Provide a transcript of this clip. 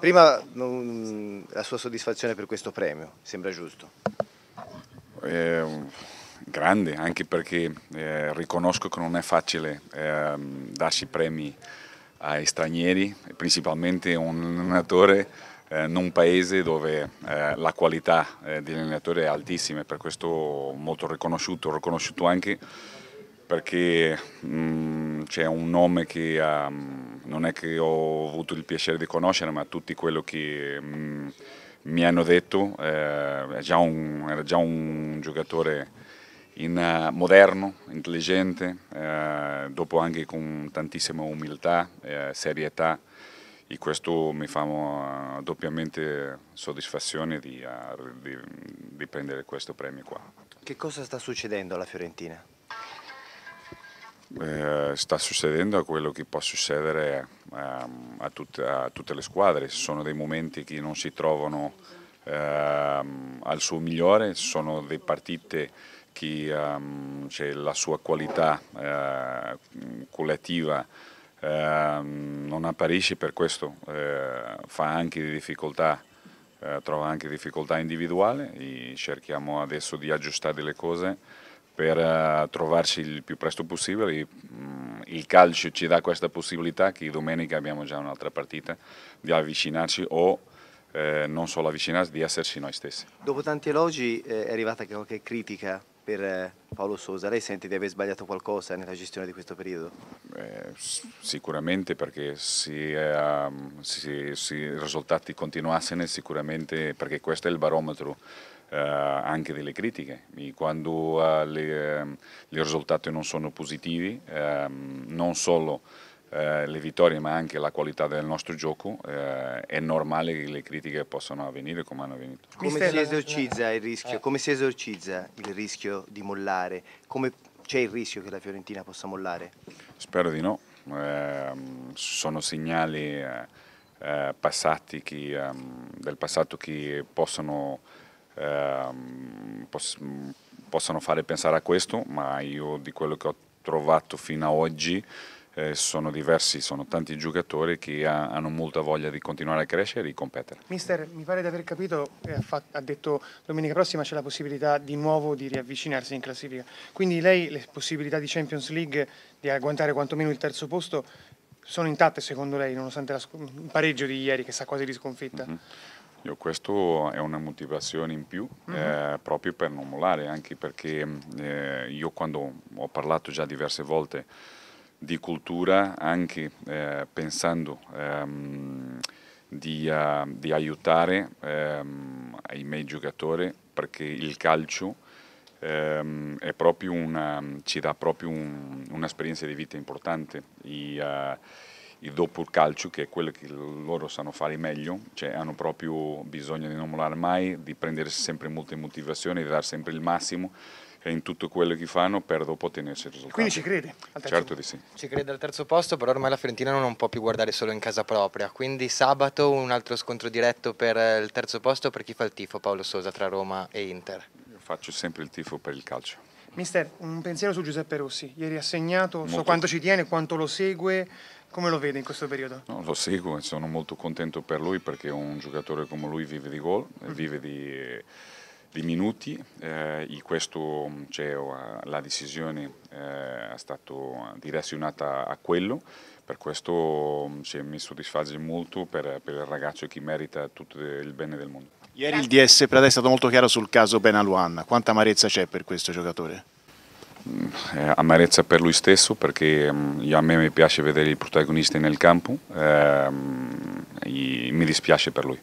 Prima la sua soddisfazione per questo premio, sembra giusto? Eh, grande, anche perché eh, riconosco che non è facile eh, darsi premi ai stranieri, principalmente un allenatore eh, in un paese dove eh, la qualità eh, degli allenatori è altissima per questo molto riconosciuto, riconosciuto anche perché mh, mm, c'è un nome che um, non è che ho avuto il piacere di conoscere, ma tutti quello che um, mi hanno detto, eh, già un, era già un giocatore in, uh, moderno, intelligente, eh, dopo anche con tantissima umiltà, eh, serietà e questo mi fa uh, doppiamente soddisfazione di, uh, di, di prendere questo premio qua. Che cosa sta succedendo alla Fiorentina? Eh, sta succedendo è quello che può succedere ehm, a, tut a, tutte le squadre, ci sono dei momenti che non si trovano ehm, al suo migliore, ci sono delle partite che ehm, la sua qualità eh, collettiva ehm, non apparisce, per questo eh, fa anche di difficoltà eh, trova anche difficoltà individuali, cerchiamo adesso di aggiustare le cose per eh, trovarci il più presto possibile. Mm, il calcio ci dà questa possibilità che domenica abbiamo già un'altra partita di avvicinarci o eh, non solo avvicinarsi, di esserci noi stessi. Dopo tanti elogi eh, è arrivata qualche critica per eh, Paolo Sosa. Lei sente di aver sbagliato qualcosa nella gestione di questo periodo? sicuramente perché se ehm, i risultati continuassero sicuramente perché questo è il barometro eh, anche delle critiche. Quando eh, le, ehm, i risultati non sono positivi, ehm, non solo eh, le vittorie ma anche la qualità del nostro gioco, eh, è normale che le critiche possano avvenire come hanno avvenuto. Come si esorcizza il rischio, esorcizza il rischio di mollare? c'è il rischio che la Fiorentina possa mollare? Spero di no, eh, sono segnali eh, passati che, ehm, del passato che possono Ehm, poss possano fare pensare a questo, ma io di quello che ho trovato fino ad oggi eh, sono diversi, sono tanti giocatori che ha, hanno molta voglia di continuare a crescere e di competere. Mister, mi pare di aver capito, eh, ha, fatto, ha, detto domenica prossima c'è la possibilità di nuovo di riavvicinarsi in classifica, quindi lei le possibilità di Champions League di agguantare quantomeno il terzo posto sono intatte secondo lei, nonostante il pareggio di ieri che sta quasi di sconfitta? Mm -hmm. Io questo è una motivazione in più uh mhm. -huh. eh, proprio per non mollare, anche perché eh, io quando ho parlato già diverse volte di cultura, anche eh, pensando ehm, di, uh, di, aiutare ehm, i miei giocatori, perché il calcio ehm, una, ci dà proprio un'esperienza di vita importante. I, uh, il dopo il calcio, che è quello che loro sanno fare meglio, cioè hanno proprio bisogno di non mollare mai, di prendere sempre molte motivazioni, di dare sempre il massimo e in tutto quello che fanno per dopo ottenersi il risultato. Quindi ci crede? certo di sì. Ci crede al terzo posto, però ormai la Fiorentina non può più guardare solo in casa propria, quindi sabato un altro scontro diretto per eh, il terzo posto per chi fa il tifo Paolo Sosa tra Roma e Inter. Io faccio sempre il tifo per il calcio. Mister, un pensiero su Giuseppe Rossi, ieri ha segnato, so quanto ci tiene, quanto lo segue, come lo vede in questo periodo? No, lo seguo sono molto contento per lui perché un giocatore come lui vive di gol, mm. vive di, eh, di minuti. Eh, in questo cioè, eh, la decisione eh, è stata eh, direzionata a quello. Per questo cioè, mi soddisface molto per, per, il ragazzo che merita tutto il bene del mondo. Ieri il DS Prada è stato molto chiaro sul caso Benaluan. Quanta amarezza c'è per questo giocatore? Eh, amarezza per lui stesso perché mm, io, a me piace vedere i protagonisti nel campo e ehm, mi dispiace per lui.